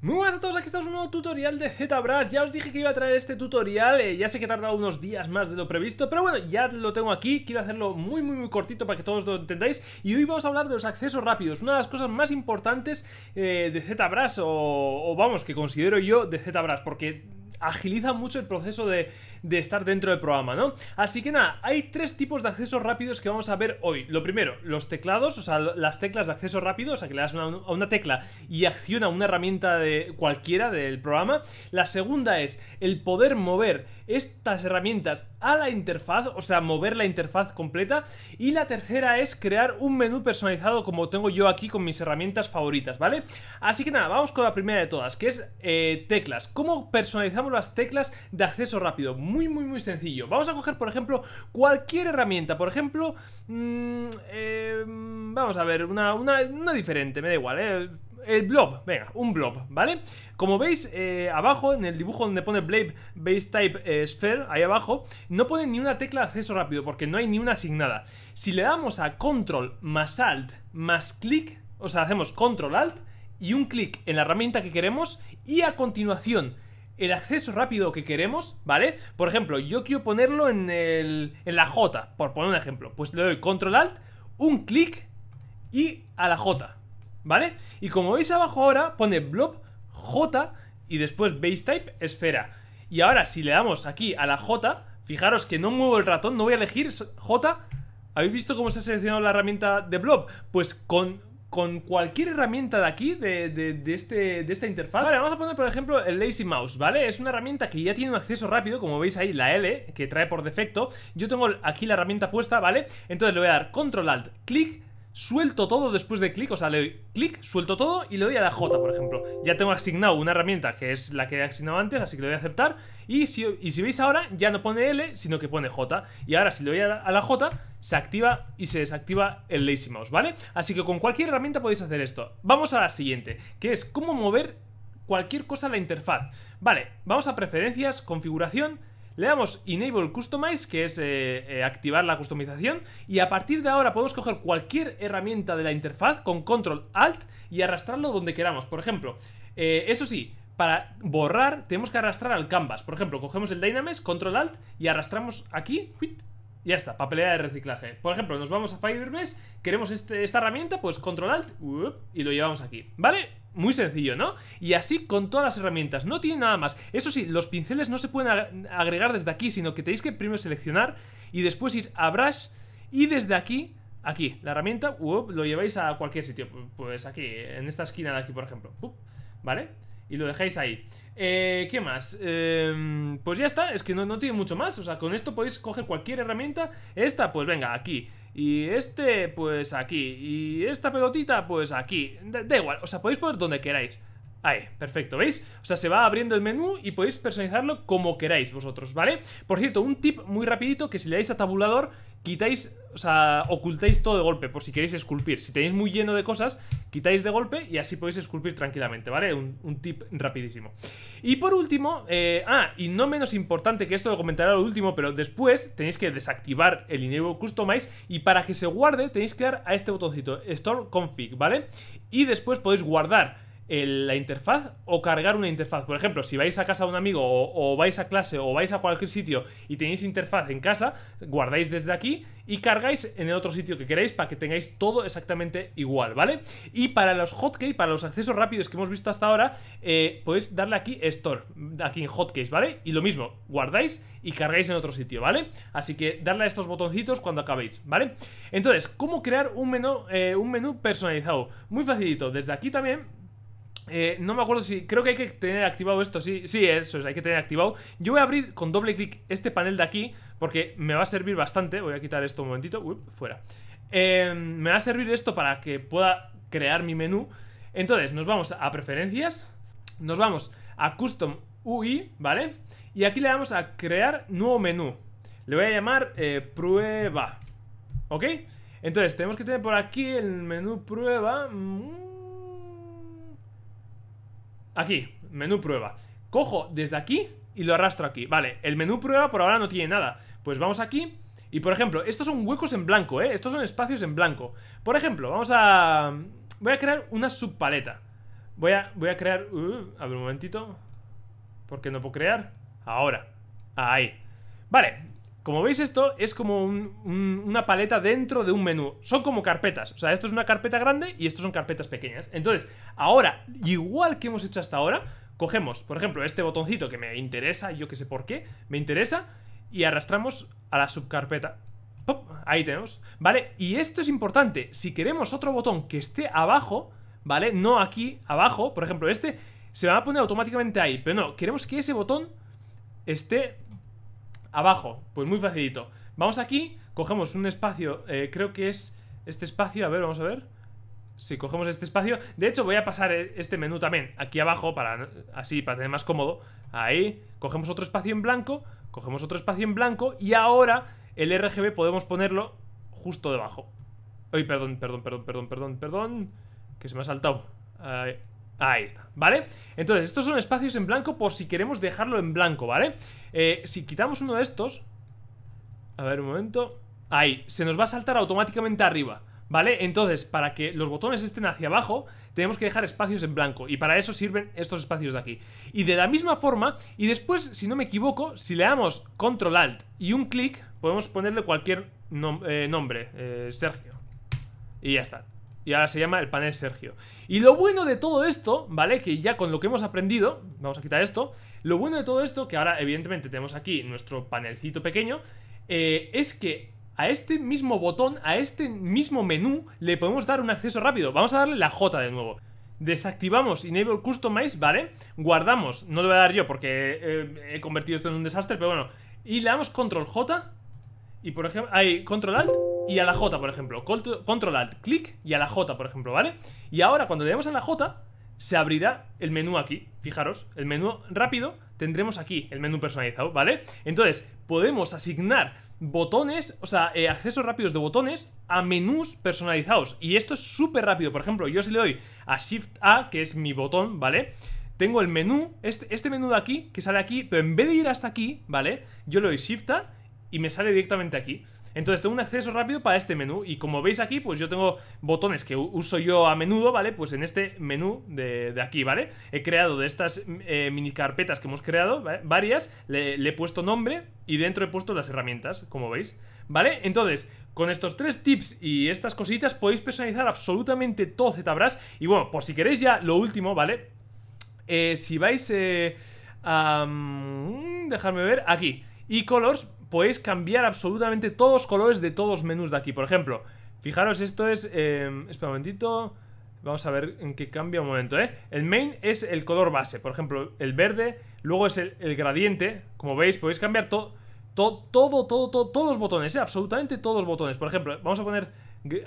Muy buenas a todos, aquí estamos en un nuevo tutorial de ZBrush Ya os dije que iba a traer este tutorial, eh, ya sé que ha tardado unos días más de lo previsto Pero bueno, ya lo tengo aquí, quiero hacerlo muy muy muy cortito para que todos lo entendáis Y hoy vamos a hablar de los accesos rápidos, una de las cosas más importantes eh, de ZBrush o, vamos, que considero yo de ZBrush Porque agiliza mucho el proceso de, estar dentro del programa, ¿no? Así que nada, hay tres tipos de accesos rápidos que vamos a ver hoy. Lo primero, los teclados, o sea, las teclas de acceso rápido, o sea, que le das a una tecla y acciona una herramienta de cualquiera del programa. La segunda es el poder mover estas herramientas a la interfaz, o sea, mover la interfaz completa. Y la tercera es crear un menú personalizado como tengo yo aquí con mis herramientas favoritas, ¿vale? Así que nada, vamos con la primera de todas, que es eh, teclas. ¿Cómo personalizamos las teclas de acceso rápido? Muy, muy, muy sencillo. Vamos a coger, por ejemplo, cualquier herramienta. Por ejemplo, mm, eh, vamos a ver, una, una, una diferente, me da igual, ¿eh? El blob, venga, un blob, ¿vale? Como veis, eh, abajo, en el dibujo donde pone Blade Base Type eh, Sphere, ahí abajo, no pone ni una tecla de acceso rápido, porque no hay ni una asignada. Si le damos a Control más Alt más clic, o sea, hacemos Control Alt y un clic en la herramienta que queremos, y a continuación el acceso rápido que queremos, ¿vale? Por ejemplo, yo quiero ponerlo en, el, en la J, por poner un ejemplo. Pues le doy Control Alt, un clic y a la J, ¿vale? Y como veis abajo ahora pone blob J y después base type esfera. Y ahora si le damos aquí a la J, fijaros que no muevo el ratón, no voy a elegir J. ¿Habéis visto cómo se ha seleccionado la herramienta de blob? Pues con, con cualquier herramienta de aquí, de, este, de esta interfaz. Vale, vamos a poner por ejemplo el Lazy Mouse, ¿vale? Es una herramienta que ya tiene un acceso rápido, como veis ahí la L, que trae por defecto. Yo tengo aquí la herramienta puesta, ¿vale? Entonces le voy a dar control alt clic suelto todo después de clic, o sea, le doy clic, suelto todo y le doy a la J, por ejemplo. Ya tengo asignado una herramienta que es la que he asignado antes, así que le voy a aceptar. Y si, y si veis ahora, ya no pone L, sino que pone J. Y ahora si le doy a la, J, se activa y se desactiva el Lazy Mouse, ¿vale? Así que con cualquier herramienta podéis hacer esto. Vamos a la siguiente, que es cómo mover cualquier cosa en la interfaz. Vale, vamos a preferencias, configuración le damos Enable Customize, que es eh, eh, activar la customización, y a partir de ahora podemos coger cualquier herramienta de la interfaz con Control Alt y arrastrarlo donde queramos. Por ejemplo, eh, eso sí, para borrar tenemos que arrastrar al canvas. Por ejemplo, cogemos el dynamics Control Alt y arrastramos aquí, ya está, papelea de reciclaje. Por ejemplo, nos vamos a Firebase, queremos este, esta herramienta, pues control alt y lo llevamos aquí. ¿Vale? Muy sencillo, ¿no? Y así con todas las herramientas, no tiene nada más. Eso sí, los pinceles no se pueden agregar desde aquí, sino que tenéis que primero seleccionar y después ir a Brush y desde aquí, aquí, la herramienta, lo lleváis a cualquier sitio. Pues aquí, en esta esquina de aquí, por ejemplo. ¿Vale? Y lo dejáis ahí. Eh, ¿Qué más? Em, pues ya está, es que no, no, tiene mucho más. O sea, con esto podéis coger cualquier herramienta. Esta, pues venga, aquí. Y este, pues aquí. Y esta pelotita, pues aquí. Da, igual, o sea, podéis poner donde queráis. Ahí, perfecto, ¿veis? O sea, se va abriendo el menú y podéis personalizarlo como queráis vosotros, ¿vale? Por cierto, un tip muy rapidito que si le dais a tabulador quitáis, o sea, ocultáis todo de golpe por si queréis esculpir. Si tenéis muy lleno de cosas, quitáis de golpe y así podéis esculpir tranquilamente, ¿vale? Un, tip rapidísimo. Y por último, eh, ah, y no menos importante que esto lo comentaré lo último, pero después tenéis que desactivar el Enable Customize y para que se guarde tenéis que dar a este botoncito, Store Config, ¿vale? Y después podéis guardar la interfaz o cargar una interfaz. Por ejemplo, si vais a casa de un amigo o, vais a clase o vais a cualquier sitio y tenéis interfaz en casa, guardáis desde aquí y cargáis en el otro sitio que queráis para que tengáis todo exactamente igual, ¿vale? Y para los hotkeys, para los accesos rápidos que hemos visto hasta ahora, eh, podéis darle aquí Store, aquí en hotkeys, ¿vale? Y lo mismo, guardáis y cargáis en otro sitio, ¿vale? Así que darle a estos botoncitos cuando acabéis, ¿vale? Entonces, ¿cómo crear un menú, eh, un menú personalizado? Muy facilito, desde aquí también eh, no me acuerdo si. Creo que hay que tener activado esto. Sí, sí, eso es, hay que tener activado. Yo voy a abrir con doble clic este panel de aquí. Porque me va a servir bastante. Voy a quitar esto un momentito. Uy, fuera. Em, me va a servir esto para que pueda crear mi menú. Entonces, nos vamos a preferencias. Nos vamos a Custom UI, ¿vale? Y aquí le damos a crear nuevo menú. Le voy a llamar eh, prueba. ¿Ok? Entonces, tenemos que tener por aquí el menú prueba. Mm, Aquí, menú prueba Cojo desde aquí y lo arrastro aquí Vale, el menú prueba por ahora no tiene nada Pues vamos aquí y por ejemplo, estos son huecos en blanco, ¿eh? Estos son espacios en blanco Por ejemplo, vamos a... Voy a crear una subpaleta Voy a, voy a crear... Uh, a ver un momentito ¿Por qué no puedo crear? Ahora Ahí Vale, como veis esto es como una paleta dentro de un menú. Son como carpetas. O sea, esto es una carpeta grande y estos son carpetas pequeñas. Entonces, ahora, igual que hemos hecho hasta ahora, cogemos, por ejemplo, este botoncito que me interesa, yo que sé por qué, me interesa, y arrastramos a la subcarpeta. ¡Pop! Ahí tenemos. ¿Vale? Y esto es importante. Si queremos otro botón que esté abajo, ¿vale? No aquí, abajo. Por ejemplo, este se va a poner automáticamente ahí. Pero no, queremos que ese botón esté Abajo, pues muy facilito Vamos aquí, cogemos un espacio eh, Creo que es este espacio, a ver, vamos a ver Si cogemos este espacio De hecho voy a pasar eh, este menú también Aquí abajo, para así, para tener más cómodo Ahí, cogemos otro espacio en blanco Cogemos otro espacio en blanco Y ahora el RGB podemos ponerlo Justo debajo Ay, perdón, perdón, perdón, perdón, perdón, perdón Que se me ha saltado Ahí Ahí está, ¿vale? Entonces, estos son espacios en blanco por si queremos dejarlo en blanco, ¿vale? Eh, si quitamos uno de estos... A ver, un momento... Ahí, se nos va a saltar automáticamente arriba, ¿vale? Entonces, para que los botones estén hacia abajo, tenemos que dejar espacios en blanco. Y para eso sirven estos espacios de aquí. Y de la misma forma, y después, si no me equivoco, si le damos Control-Alt y un clic, podemos ponerle cualquier eh, nombre, eh, Sergio. Y ya está y ahora se llama el panel Sergio. Y lo bueno de todo esto, ¿vale? Que ya con lo que hemos aprendido, vamos a quitar esto, lo bueno de todo esto, que ahora evidentemente tenemos aquí nuestro panelcito pequeño, eh, es que a este mismo botón, a este mismo menú, le podemos dar un acceso rápido. Vamos a darle la J de nuevo. Desactivamos Enable Customize, ¿vale? Guardamos, no lo voy a dar yo porque eh, he convertido esto en un desastre, pero bueno. Y le damos Control J y por ejemplo, ahí, Control Alt y a la J, por ejemplo. Control Alt Clic y a la J, por ejemplo, ¿vale? Y ahora cuando le demos a la J, se abrirá el menú aquí. Fijaros, el menú rápido tendremos aquí el menú personalizado, ¿vale? Entonces, podemos asignar botones, o sea, eh, accesos rápidos de botones a menús personalizados. Y esto es súper rápido. Por ejemplo, yo si le doy a Shift A, que es mi botón, ¿vale? Tengo el menú, este, este menú de aquí, que sale aquí, pero en vez de ir hasta aquí, ¿vale? Yo le doy Shift A y me sale directamente aquí. Entonces tengo un acceso rápido para este menú y como veis aquí, pues yo tengo botones que uso yo a menudo, ¿vale? Pues en este menú de, aquí, ¿vale? He creado de estas eh, mini carpetas que hemos creado, varias, le, he puesto nombre y dentro he puesto las herramientas, como veis, ¿vale? Entonces, con estos tres tips y estas cositas podéis personalizar absolutamente todo ZBrush. Y bueno, por si queréis ya lo último, ¿vale? Eh, si vais eh, a... dejarme ver, aquí. Y colors, podéis cambiar absolutamente todos los colores de todos los menús de aquí. Por ejemplo, fijaros, esto es... Eh, espera un momentito... Vamos a ver en qué cambia un momento, ¿eh? El main es el color base, por ejemplo, el verde, luego es el, gradiente, como veis, podéis cambiar todo, todo, todo, todo, todos los botones, ¿eh? absolutamente todos los botones. Por ejemplo, vamos a poner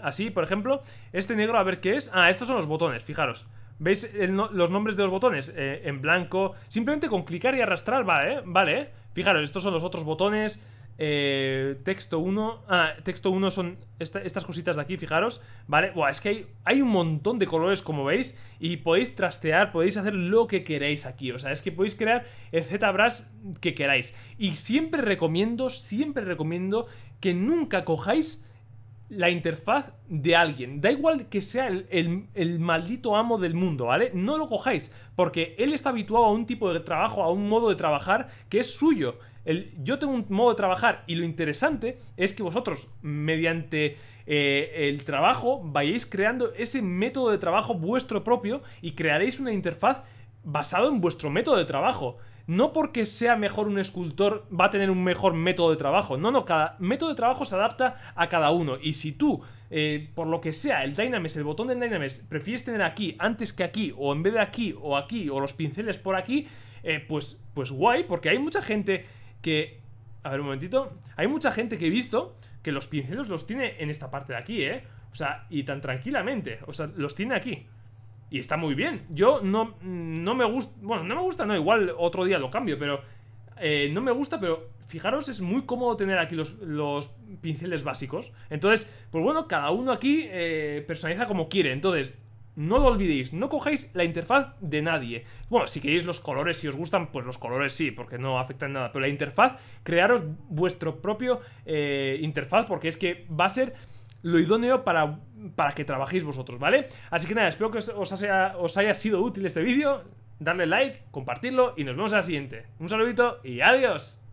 así, por ejemplo, este negro, a ver qué es. Ah, estos son los botones, fijaros. ¿Veis los nombres de los botones? Eh, en blanco. Simplemente con clicar y arrastrar, vale, ¿eh? Vale, Fijaros, estos son los otros botones. Eh, texto 1. Ah, texto 1 son estas cositas de aquí, fijaros. Vale, Buah, es que hay, hay, un montón de colores, como veis. Y podéis trastear, podéis hacer lo que queréis aquí. O sea, es que podéis crear el ZBrush que queráis. Y siempre recomiendo, siempre recomiendo que nunca cojáis la interfaz de alguien. Da igual que sea el, maldito amo del mundo, ¿vale? No lo cojáis, porque él está habituado a un tipo de trabajo, a un modo de trabajar que es suyo. yo tengo un modo de trabajar y lo interesante es que vosotros, mediante eh, el trabajo, vayáis creando ese método de trabajo vuestro propio y crearéis una interfaz basado en vuestro método de trabajo no porque sea mejor un escultor va a tener un mejor método de trabajo. No, no, cada método de trabajo se adapta a cada uno. Y si tú, eh, por lo que sea, el Dynamics, el botón del Dynames, prefieres tener aquí antes que aquí, o en vez de aquí, o aquí, o los pinceles por aquí, eh, pues, pues guay, porque hay mucha gente que... A ver un momentito. Hay mucha gente que he visto que los pinceles los tiene en esta parte de aquí, ¿eh? O sea, y tan tranquilamente. O sea, los tiene aquí. Y está muy bien. Yo no, no me gusta. Bueno, no me gusta, no, igual otro día lo cambio, pero. Eh, no me gusta, pero fijaros, es muy cómodo tener aquí los, pinceles básicos. Entonces, pues bueno, cada uno aquí eh, personaliza como quiere. Entonces, no lo olvidéis, no cogéis la interfaz de nadie. Bueno, si queréis los colores, si os gustan, pues los colores sí, porque no afectan nada. Pero la interfaz, crearos vuestro propio eh, interfaz, porque es que va a ser lo idóneo para, para que trabajéis vosotros, ¿vale? Así que nada, espero que os, haya, os haya sido útil este vídeo. Darle like, compartirlo y nos vemos en la siguiente. Un saludito y adiós.